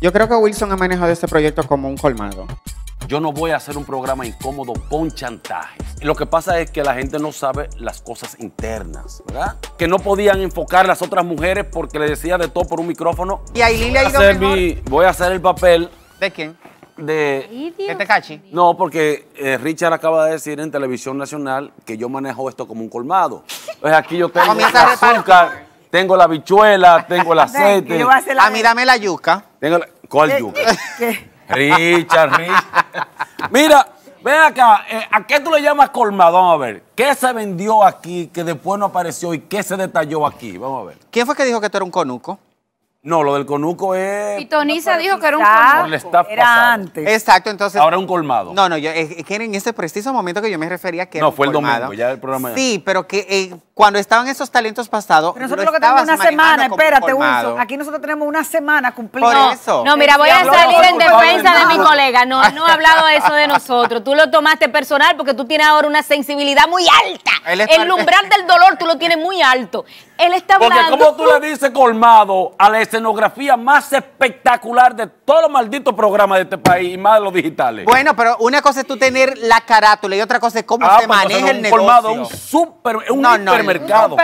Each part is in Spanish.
Yo creo que Wilson ha manejado este proyecto como un colmado. Yo no voy a hacer un programa incómodo con chantajes. Lo que pasa es que la gente no sabe las cosas internas, ¿verdad? Que no podían enfocar las otras mujeres porque le decía de todo por un micrófono. Y ahí le ha ido voy a hacer el papel. ¿De quién? de... ¿De Tecachi? No, porque eh, Richard acaba de decir en Televisión Nacional que yo manejo esto como un colmado. pues aquí yo tengo azúcar, tengo la bichuela, tengo el aceite. a, la mí dame la yuca. ¿Cuál yuca? ¿Qué? Richard, Richard. Mira, ven acá, eh, ¿a qué tú le llamas Vamos A ver, ¿qué se vendió aquí que después no apareció y qué se detalló aquí? Vamos a ver. ¿Quién fue que dijo que esto era un conuco? No, lo del conuco es... Y Tonisa dijo que era un colmado. Era antes. Exacto, entonces... Ahora un colmado. No, no, es que en ese preciso momento que yo me refería que no, era No, fue el domingo, ya el programa... Sí, pero que eh, cuando estaban esos talentos pasados. Pero nosotros lo que tenemos una semana, espérate, Wilson. Aquí nosotros tenemos una semana cumplida. Por eso. No, mira, voy a salir en defensa de mi colega. No, no ha hablado eso de nosotros. Tú lo tomaste personal porque tú tienes ahora una sensibilidad muy alta. El umbral del dolor tú lo tienes muy alto. Él está hablando. Porque como tú le dices colmado a la escenografía más espectacular de todos los malditos programas de este país y más de los digitales. Bueno, pero una cosa es tú tener la carátula y otra cosa es cómo ah, se pues maneja el negocio. Colmado, un super, un no, supermercado.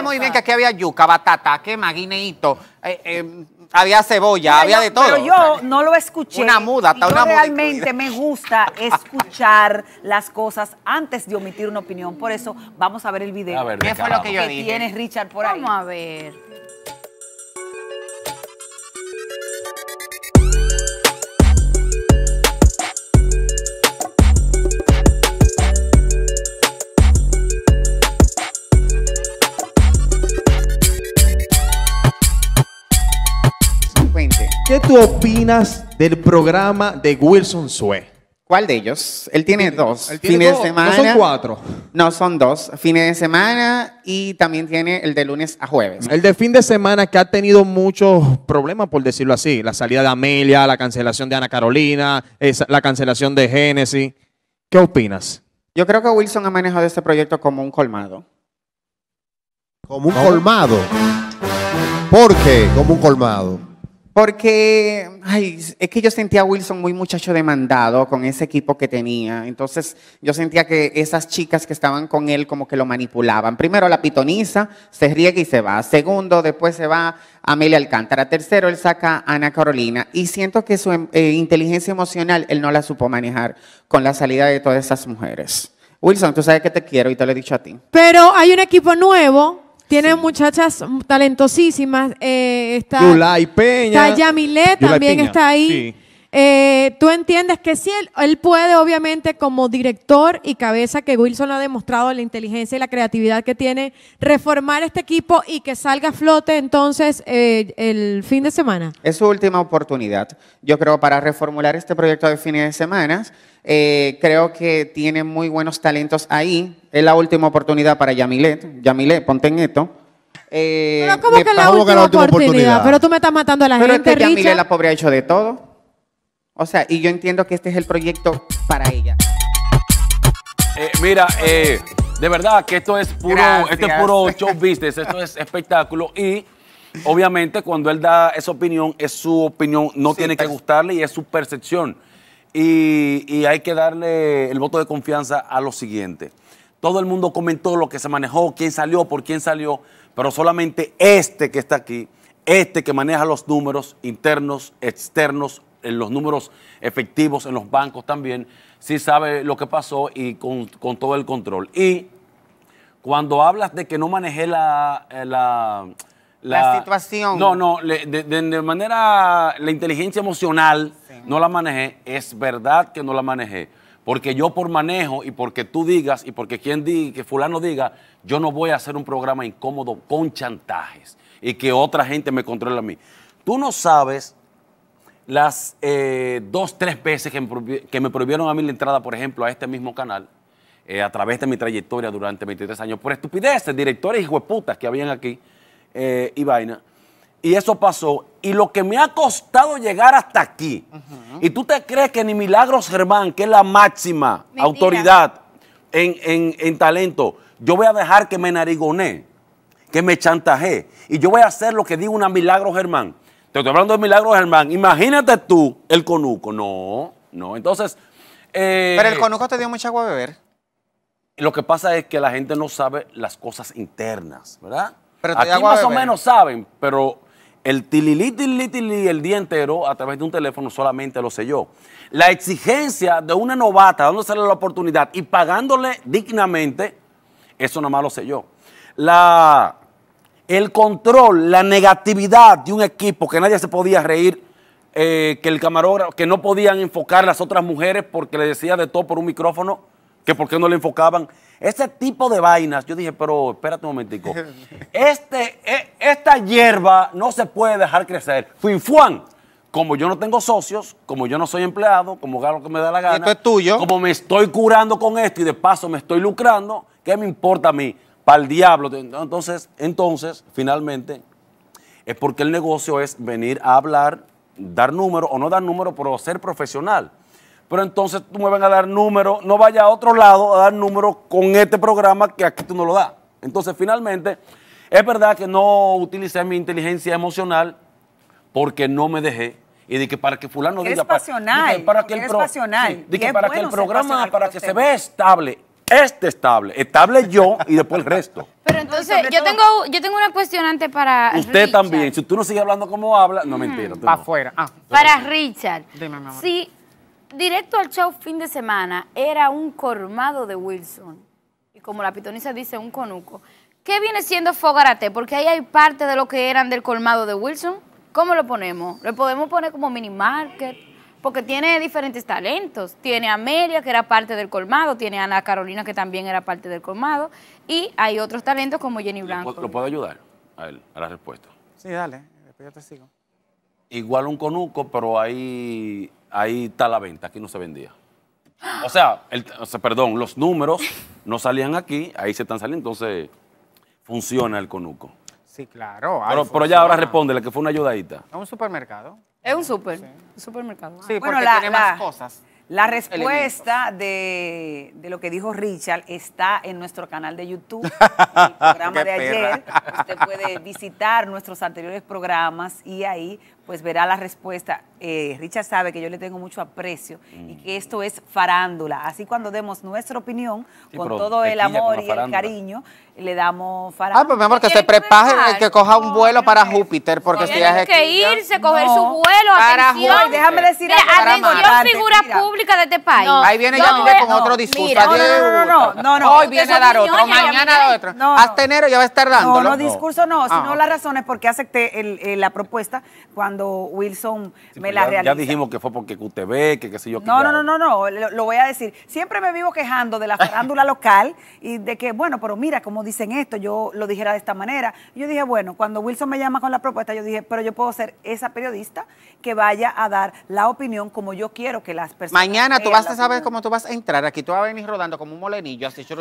Un muy bien que aquí había yuca, batata, que maguineito, eh, eh, había cebolla, había de todo. Pero yo no lo escuché. Una muda, hasta Realmente me gusta escuchar las cosas antes de omitir una opinión. Por eso vamos a ver el video. ¿Qué fue lo que yo dije? tienes, Richard, por ahí? Vamos a ver. ¿Qué opinas del programa de Wilson Sue? ¿Cuál de ellos? Él tiene dos. de semana. No son cuatro. No, son dos. Fines de semana y también tiene el de lunes a jueves. El de fin de semana que ha tenido muchos problemas, por decirlo así. La salida de Amelia, la cancelación de Ana Carolina, la cancelación de Génesis. ¿Qué opinas? Yo creo que Wilson ha manejado este proyecto como un colmado. ¿Como un colmado? ¿Por qué? Como un colmado. Porque, ay, es que yo sentía a Wilson muy muchacho demandado con ese equipo que tenía. Entonces, yo sentía que esas chicas que estaban con él como que lo manipulaban. Primero la pitoniza, se riega y se va. Segundo, después se va Amelia Alcántara. Tercero, él saca a Ana Carolina. Y siento que su em, eh, inteligencia emocional él no la supo manejar con la salida de todas esas mujeres. Wilson, tú sabes que te quiero y te lo he dicho a ti. Pero hay un equipo nuevo tiene muchachas talentosísimas. Eh, está Peña. Está Yamilet, también está ahí. Eh, tú entiendes que sí, él, puede, obviamente, como director y cabeza, que Wilson ha demostrado, la inteligencia y la creatividad que tiene, reformar este equipo y que salga a flote entonces eh, el fin de semana. Es su última oportunidad, yo creo, para reformular este proyecto de fines de semana. Eh, creo que tiene muy buenos talentos ahí. Es la última oportunidad para Yamilet. Yamilet, ponte en esto. pero como que, la última, la última oportunidad? Pero tú me estás matando a la pero gente, es que Yamilet, la pobre, ha hecho de todo. O sea, y yo entiendo que este es el proyecto para ella. Eh, mira, eh, de verdad que esto es puro, esto es puro show business, esto es espectáculo y obviamente cuando él da esa opinión, es su opinión, no tiene que pues. gustarle y es su percepción. y, hay que darle el voto de confianza a lo siguiente. Todo el mundo comentó lo que se manejó, quién salió, por quién salió, pero solamente este que está aquí, este que maneja los números internos, externos, en los números efectivos en los bancos también, sí sabe lo que pasó y con, todo el control. Y cuando hablas de que no manejé la... Eh, la, situación. No, no, de, manera, la inteligencia emocional no la manejé. Es verdad que no la manejé. Porque yo por manejo y porque tú digas y porque quien diga, que fulano diga, yo no voy a hacer un programa incómodo con chantajes y que otra gente me controle a mí. Tú no sabes las eh, dos, tres veces que me, prohibieron a mí la entrada, por ejemplo, a este mismo canal, eh, a través de mi trayectoria durante 23 años, por estupideces, directores y hueputas que habían aquí eh, y vaina. Y eso pasó. Y lo que me ha costado llegar hasta aquí. Y tú te crees que ni Milagros Germán, que es la máxima autoridad en, en, talento, yo voy a dejar que me narigone, que me chantaje. Y yo voy a hacer lo que digo una Milagros Germán. Te estoy hablando de milagros Germán. Imagínate tú el conuco. No, no. Entonces. Eh, pero el conuco te dio mucha agua a beber. Lo que pasa es que la gente no sabe las cosas internas, ¿verdad? Pero Aquí más o menos saben, pero el tililí, el día entero a través de un teléfono solamente lo sé yo. La exigencia de una novata dándosele la oportunidad y pagándole dignamente, eso nomás más lo sé yo. La el control, la negatividad de un equipo que nadie se podía reír, eh, que el camarógrafo, que no podían enfocar las otras mujeres porque le decía de todo por un micrófono, que por qué no le enfocaban. Ese tipo de vainas, yo dije, pero espérate un momentico. Este, e, esta hierba no se puede dejar crecer. juan Como yo no tengo socios, como yo no soy empleado, como hago lo que me da la gana. es tuyo. Como me estoy curando con esto y de paso me estoy lucrando, ¿qué me importa a mí? para el diablo. Entonces, entonces, finalmente, es porque el negocio es venir a hablar, dar número o no dar número, pero ser profesional. Pero entonces tú me van a dar número, no vaya a otro lado a dar número con este programa que aquí tú no lo das. Entonces, finalmente, es verdad que no utilicé mi inteligencia emocional porque no me dejé. Y de que para que fulano diga... para, que el, programa, para que se vea estable este estable. Estable yo y después el resto. Pero entonces, yo, tengo, yo tengo una cuestionante para. Usted también. Si tú no sigues hablando como habla, no me mentira. Ah. Para afuera. para Richard. Dime, mamá. Si directo al show fin de semana era un colmado de Wilson, y como la pitonisa dice, un conuco, ¿qué viene siendo Fogarate? Porque ahí hay parte de lo que eran del colmado de Wilson. ¿Cómo lo ponemos? ¿Lo podemos poner como mini market? porque tiene diferentes talentos. Tiene a Amelia, que era parte del colmado, tiene a Ana Carolina, que también era parte del colmado, y hay otros talentos como Jenny Blanco. ¿Lo puedo ayudar a la respuesta? Sí, dale, después yo te sigo. Igual un conuco, pero ahí, ahí está la venta, aquí no se vendía. o sea, perdón, los números no salían aquí, ahí se están saliendo, entonces funciona el conuco. Sí, claro. Pero, ya ahora responde, la que fue una ayudadita. A un supermercado. Es un super, supermercado. Sí, porque la, cosas. La respuesta de, lo que dijo Richard está en nuestro canal de YouTube, el programa de ayer. Usted puede visitar nuestros anteriores programas y ahí pues verá la respuesta. Eh, Richard sabe que yo le tengo mucho aprecio y que mm. esto es farándula. Así cuando demos nuestra opinión, con todo el amor y el cariño, le damos farándula. Ah, pues mi amor, que se prepare, que coja un vuelo para Júpiter, porque si si es que irse, coger su vuelo, para Júpiter. déjame decir algo. Atención, Marte, figura pública de este país. Ahí viene ya con otro discurso. no, no, no, no, Hoy viene a dar otro, mañana otro. Hasta enero ya va a estar dando. No, no, discurso no, ah, sino las razones porque acepté la propuesta cuando cuando Wilson me la ya, Ya dijimos que fue porque QTV, que qué sé yo. No, no, no, no, lo, voy a decir. Siempre me vivo quejando de la farándula local y de que, bueno, pero mira, cómo dicen esto, yo lo dijera de esta manera. Yo dije, bueno, cuando Wilson me llama con la propuesta, yo dije, pero yo puedo ser esa periodista que vaya a dar la opinión como yo quiero que las personas... Mañana tú vas a saber cómo tú vas a entrar. Aquí tú vas a venir rodando como un molenillo, así...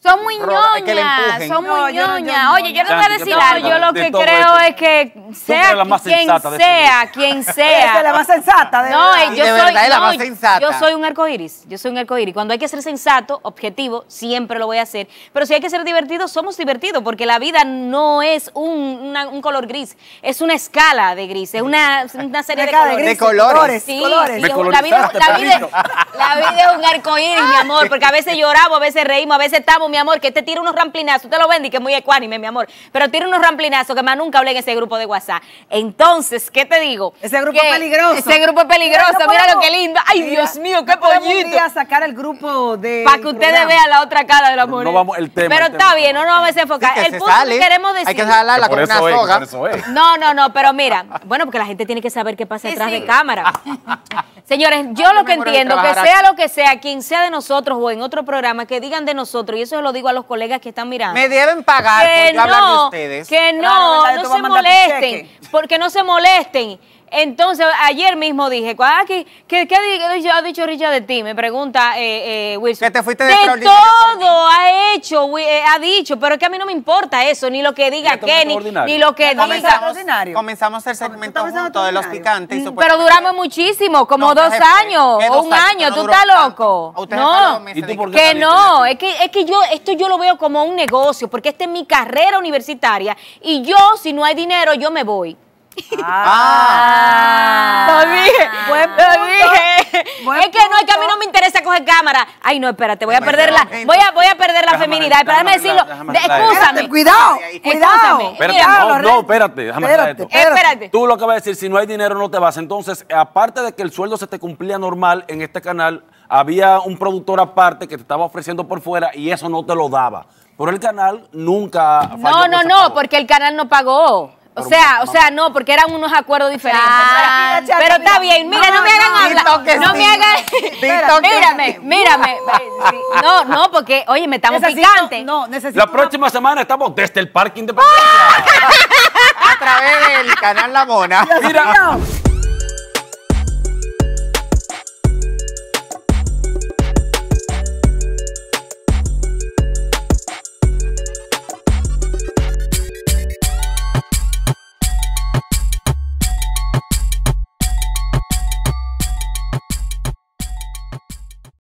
son muy ñoñas, son muy ñoñas. Oye, yo no te voy a decir algo. Yo lo que creo es que sea quien este sea, quien sea. es la más sensata. De no, yo soy, Yo soy un arcoíris, yo soy un arcoíris. Cuando hay que ser sensato, objetivo, siempre lo voy a hacer. Pero si hay que ser divertido, somos divertidos, porque la vida no es un, color gris, es una escala de gris, es una, serie de, colores. de, colores. la, vida, es un arcoíris, mi amor, porque a veces lloramos, a veces reímos a veces estamos, mi amor, que este tira unos ramplinazos, te lo vendí, que es muy ecuánime, mi amor, pero tira unos ramplinazos que más nunca hablé en ese grupo de WhatsApp. Entonces, ¿qué te digo? Ese grupo peligroso. Ese grupo es peligroso, mira lo que lindo. Ay, Dios mío, qué pollito. Voy a sacar el grupo de... Para que ustedes vean la otra cara de la No vamos, el tema. Pero está bien, no nos vamos a enfocar. el punto que queremos decir... Hay que jalarla con Es, no, no, no, pero mira, bueno, porque la gente tiene que saber qué pasa detrás de cámara. Señores, yo lo que entiendo, que sea lo que sea, quien sea de nosotros o en otro programa, que digan nosotros, y eso lo digo a los colegas que están mirando. Me deben pagar que por de ustedes. Que no, no se molesten, porque no se molesten. Entonces, ayer mismo dije, ah, ¿qué, ha dicho Richard de ti? Me pregunta eh, eh, Wilson. Que te fuiste de, todo ha hecho, eh, ha dicho, pero es que a mí no me importa eso, ni lo que diga Kenny, ni lo que comenzamos, diga. Comenzamos el segmento junto de los picantes. Y mm, pero duramos muchísimo, como dos años, o un año, tú estás loco. No, que no, es que, es que yo, esto yo lo veo como un negocio, porque esta es mi carrera universitaria y yo, si no hay dinero, yo me voy. Ah. Lo dije. Ah. lo dije. es que no, es que a mí no me interesa coger cámara. Ay, no, espérate, voy a perder la, voy a, voy a perder la feminidad. espérame decirlo. Escúchame cuidado, Espérate, no, no, espérate, esto. Espérate. Tú lo que vas a decir, si no hay dinero no te vas. Entonces, aparte de que el sueldo se te cumplía normal en este canal, había un productor aparte que te estaba ofreciendo por fuera y eso no te lo daba. Pero el canal nunca No, no, no, porque el canal no pagó. O sea, o sea, no, porque eran unos acuerdos diferentes. pero, está bien, mira, no, me hagan hablar. No me hagan. mírame, mírame. No, no, porque, oye, me estamos picantes. La próxima semana estamos desde el parking de A través del canal La Mona.